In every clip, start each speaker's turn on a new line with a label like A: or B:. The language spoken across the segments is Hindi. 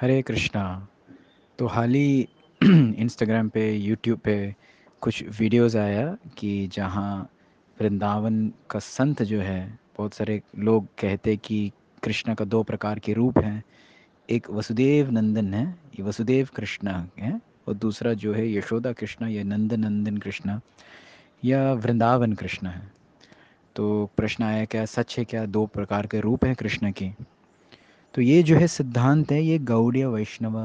A: हरे कृष्णा तो हाल ही इंस्टाग्राम पे यूट्यूब पे कुछ वीडियोस आया कि जहाँ वृंदावन का संत जो है बहुत सारे लोग कहते कि कृष्णा का दो प्रकार के रूप हैं एक वसुदेव नंदन है ये वसुदेव कृष्ण है और दूसरा जो है यशोदा कृष्णा या नंद नंदन कृष्णा या वृंदावन कृष्ण है तो प्रश्न आया क्या सच है क्या दो प्रकार के रूप हैं कृष्ण की तो ये जो है सिद्धांत है ये गौड़ीय वैष्णव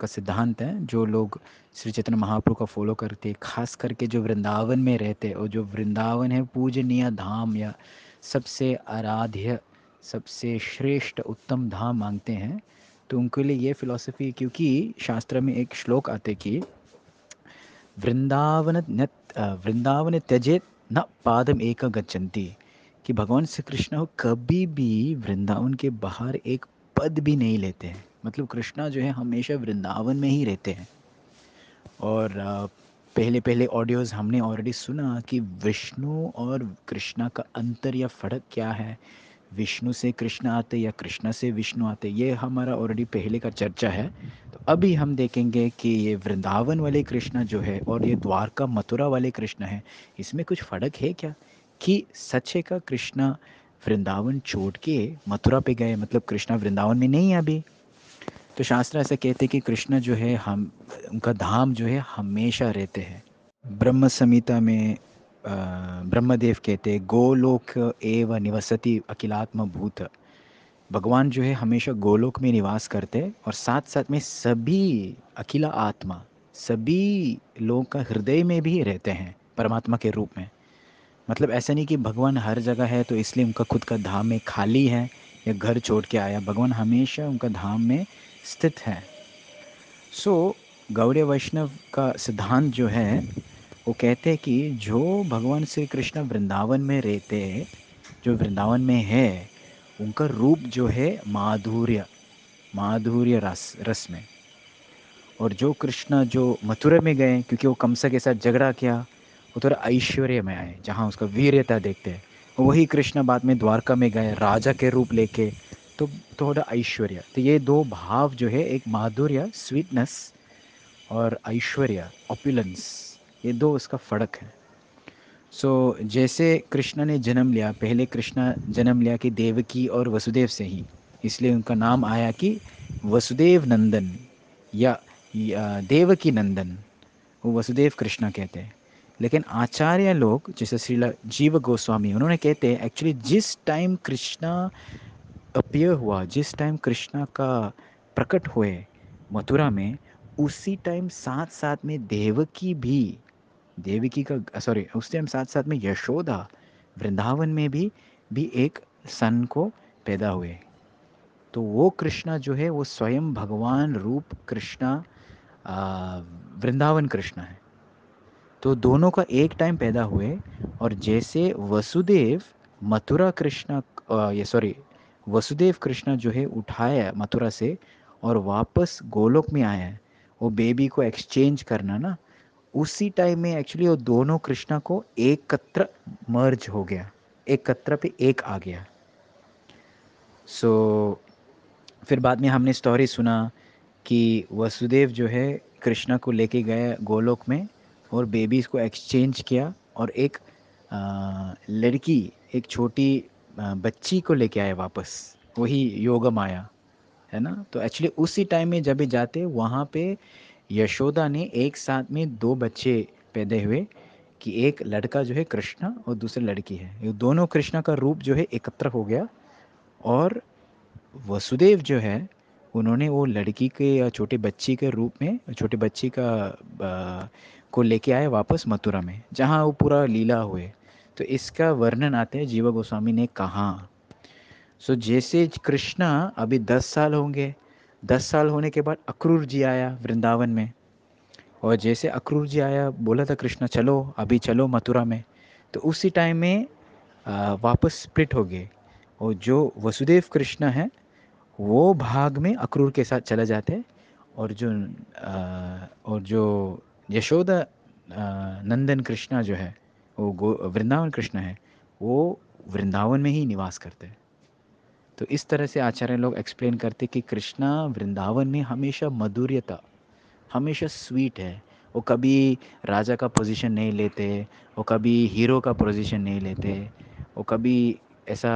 A: का सिद्धांत है जो लोग श्री चैतन्य महाप्रभु का फॉलो करते खास करके जो वृंदावन में रहते और जो वृंदावन है पूजनीय धाम या सबसे आराध्य सबसे श्रेष्ठ उत्तम धाम मांगते हैं तो उनके लिए ये फिलॉसफी क्योंकि शास्त्र में एक श्लोक आते कि वृंदावन वृंदावन त्यजे न पादम एक गच्छन्ति कि भगवान श्री कृष्ण कभी भी वृंदावन के बाहर एक पद भी नहीं लेते हैं मतलब कृष्णा जो है हमेशा वृंदावन में ही रहते हैं और पहले पहले ऑडियोज़ हमने ऑलरेडी सुना कि विष्णु और कृष्णा का अंतर या फर्क क्या है विष्णु से कृष्ण आते या कृष्णा से विष्णु आते ये हमारा ऑलरेडी पहले का चर्चा है तो अभी हम देखेंगे कि ये वृंदावन वाले कृष्णा जो है और ये द्वारका मथुरा वाले कृष्णा है इसमें कुछ फ़र्क है क्या कि सच्चे का कृष्णा वृंदावन छोड़ के मथुरा पे गए मतलब कृष्णा वृंदावन में नहीं है अभी तो शास्त्र ऐसा कहते हैं कि कृष्ण जो है हम उनका धाम जो है हमेशा रहते हैं ब्रह्म संहिता में ब्रह्मदेव कहते हैं गोलोक एव निवसति अखिलात्म भूत भगवान जो है हमेशा गोलोक में निवास करते हैं और साथ साथ में सभी अखिला आत्मा सभी लोग का हृदय में भी रहते हैं परमात्मा के रूप में मतलब ऐसा नहीं कि भगवान हर जगह है तो इसलिए उनका खुद का धाम में खाली है या घर छोड़ के आया भगवान हमेशा उनका धाम में स्थित है सो so, गौरी वैष्णव का सिद्धांत जो है वो कहते हैं कि जो भगवान श्री कृष्ण वृंदावन में रहते हैं जो वृंदावन में है उनका रूप जो है माधुर्य माधुर्य रस रस में और जो कृष्णा जो मथुरा में गए क्योंकि वो कमसा के साथ झगड़ा किया वो थोड़ा ऐश्वर्य में आए जहाँ उसका वीरता देखते हैं वही कृष्ण बाद में द्वारका में गए राजा के रूप लेके तो थोड़ा तो ऐश्वर्य तो ये दो भाव जो है एक माधुर्य स्वीटनेस और ऐश्वर्य ऑपुलेंस ये दो उसका फ़र्क है सो so, जैसे कृष्ण ने जन्म लिया पहले कृष्ण जन्म लिया कि देवकी और वसुदेव से ही इसलिए उनका नाम आया कि वसुदेव नंदन या, या देवकी नंदन वो वसुदेव कृष्ण कहते हैं लेकिन आचार्य लोग जैसे श्रीला जीव गोस्वामी उन्होंने कहते हैं एक्चुअली जिस टाइम कृष्णा अपियर हुआ जिस टाइम कृष्णा का प्रकट हुए मथुरा में उसी टाइम साथ साथ में देवकी भी देवकी का सॉरी उस टाइम साथ साथ में यशोदा वृंदावन में भी भी एक सन को पैदा हुए तो वो कृष्णा जो है वो स्वयं भगवान रूप कृष्णा वृंदावन कृष्णा है तो दोनों का एक टाइम पैदा हुए और जैसे वसुदेव मथुरा कृष्णा ये सॉरी वसुदेव कृष्णा जो है उठाया मथुरा से और वापस गोलोक में आया है वो बेबी को एक्सचेंज करना ना उसी टाइम में एक्चुअली वो दोनों कृष्णा को एकत्र मर्ज हो गया एकत्र कत्र पे एक आ गया सो so, फिर बाद में हमने स्टोरी सुना कि वसुदेव जो है कृष्णा को लेके गया गोलोक में और बेबीज़ को एक्सचेंज किया और एक आ, लड़की एक छोटी बच्ची को लेके आए वापस वही योगम आया है ना तो एक्चुअली उसी टाइम में जब भी जाते वहाँ पे यशोदा ने एक साथ में दो बच्चे पैदे हुए कि एक लड़का जो है कृष्णा और दूसरी लड़की है ये दोनों कृष्णा का रूप जो है एकत्र हो गया और वसुदेव जो है उन्होंने वो लड़की के या छोटे बच्ची के रूप में छोटे बच्ची का को लेके आए वापस मथुरा में जहाँ वो पूरा लीला हुए तो इसका वर्णन आते हैं जीवा गोस्वामी ने कहा सो जैसे कृष्णा अभी दस साल होंगे दस साल होने के बाद अक्रूर जी आया वृंदावन में और जैसे अक्रूर जी आया बोला था कृष्णा चलो अभी चलो मथुरा में तो उसी टाइम में वापस स्प्लिट हो गए और जो वसुदेव कृष्ण है वो भाग में अक्रूर के साथ चला जाते और जो और जो यशोदा नंदन कृष्णा जो है वो वृंदावन कृष्ण है वो वृंदावन में ही निवास करते हैं तो इस तरह से आचार्य लोग एक्सप्लेन करते कि कृष्णा वृंदावन में हमेशा मधुर्यता हमेशा स्वीट है वो कभी राजा का पोजीशन नहीं लेते वो कभी हीरो का पोजीशन नहीं लेते वो कभी ऐसा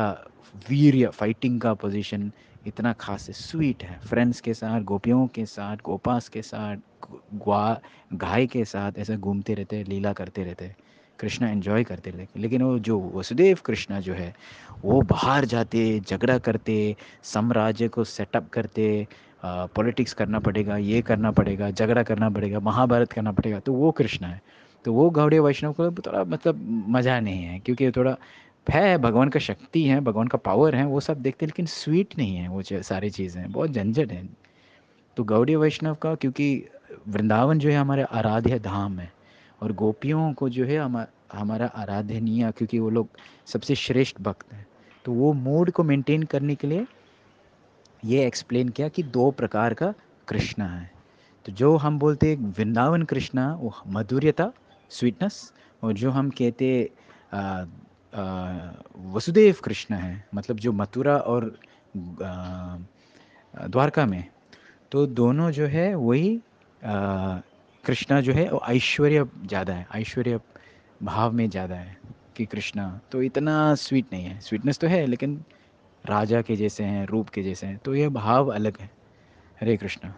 A: वीर फाइटिंग का पोजीशन इतना खास है स्वीट है फ्रेंड्स के साथ गोपियों के साथ गोपास के साथ ग्वा गाय के साथ ऐसे घूमते रहते लीला करते रहते कृष्णा एंजॉय करते रहते लेकिन वो जो वसुदेव कृष्णा जो है वो बाहर जाते झगड़ा करते साम्राज्य को सेटअप करते पॉलिटिक्स करना पड़ेगा ये करना पड़ेगा झगड़ा करना पड़ेगा महाभारत करना पड़ेगा तो वो कृष्णा है तो वो गौड़े वैष्णव को थोड़ा मतलब मज़ा नहीं है क्योंकि थोड़ा है भगवान का शक्ति है भगवान का पावर है वो सब देखते लेकिन स्वीट नहीं है वो सारी चीज़ें बहुत झंझट हैं तो गौड़ी वैष्णव का क्योंकि वृंदावन जो है हमारे आराध्य धाम है और गोपियों को जो है हम हमारा आराधनीय क्योंकि वो लोग सबसे श्रेष्ठ भक्त हैं तो वो मूड को मेंटेन करने के लिए ये एक्सप्लेन किया कि दो प्रकार का कृष्णा है तो जो हम बोलते हैं वृंदावन कृष्णा वो मधुर्यता स्वीटनेस और जो हम कहते वसुदेव कृष्ण है मतलब जो मथुरा और द्वारका में तो दोनों जो है वही कृष्णा जो है वो ऐश्वर्य ज़्यादा है ऐश्वर्य भाव में ज़्यादा है कि कृष्णा तो इतना स्वीट नहीं है स्वीटनेस तो है लेकिन राजा के जैसे हैं रूप के जैसे हैं तो यह भाव अलग है हरे कृष्णा